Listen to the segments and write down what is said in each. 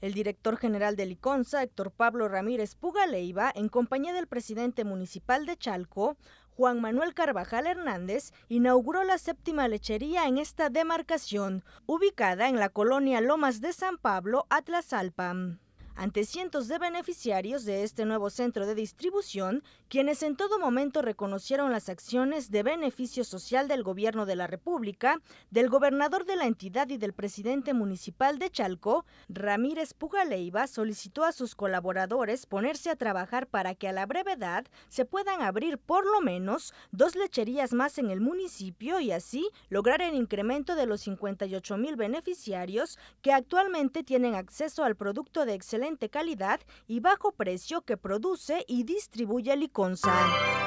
El director general de Liconza, Héctor Pablo Ramírez Puga Leiva, en compañía del presidente municipal de Chalco, Juan Manuel Carvajal Hernández, inauguró la séptima lechería en esta demarcación, ubicada en la colonia Lomas de San Pablo, Atlas Alpam ante cientos de beneficiarios de este nuevo centro de distribución, quienes en todo momento reconocieron las acciones de beneficio social del gobierno de la República, del gobernador de la entidad y del presidente municipal de Chalco, Ramírez Pugaleiva solicitó a sus colaboradores ponerse a trabajar para que a la brevedad se puedan abrir por lo menos dos lecherías más en el municipio y así lograr el incremento de los 58 mil beneficiarios que actualmente tienen acceso al producto de excelencia calidad y bajo precio que produce y distribuye Liconza.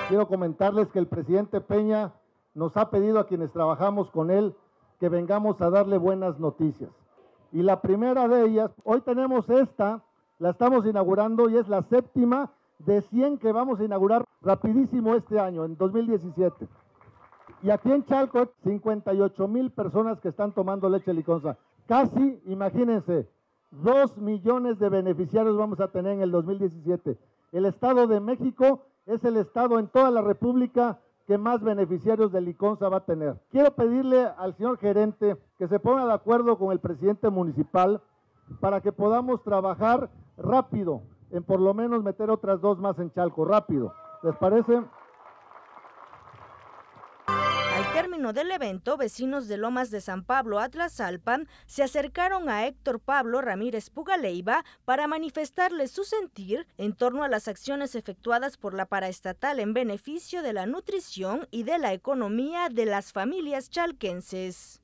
Quiero comentarles que el presidente Peña nos ha pedido a quienes trabajamos con él que vengamos a darle buenas noticias. Y la primera de ellas, hoy tenemos esta, la estamos inaugurando y es la séptima de 100 que vamos a inaugurar rapidísimo este año, en 2017. Y aquí en Chalco, 58 mil personas que están tomando leche liconza. Casi, imagínense, Dos millones de beneficiarios vamos a tener en el 2017. El Estado de México es el Estado en toda la República que más beneficiarios de Liconza va a tener. Quiero pedirle al señor gerente que se ponga de acuerdo con el presidente municipal para que podamos trabajar rápido, en por lo menos meter otras dos más en Chalco, rápido. ¿Les parece? término del evento, vecinos de Lomas de San Pablo atlas alpan se acercaron a Héctor Pablo Ramírez Pugaleiva para manifestarle su sentir en torno a las acciones efectuadas por la paraestatal en beneficio de la nutrición y de la economía de las familias chalquenses.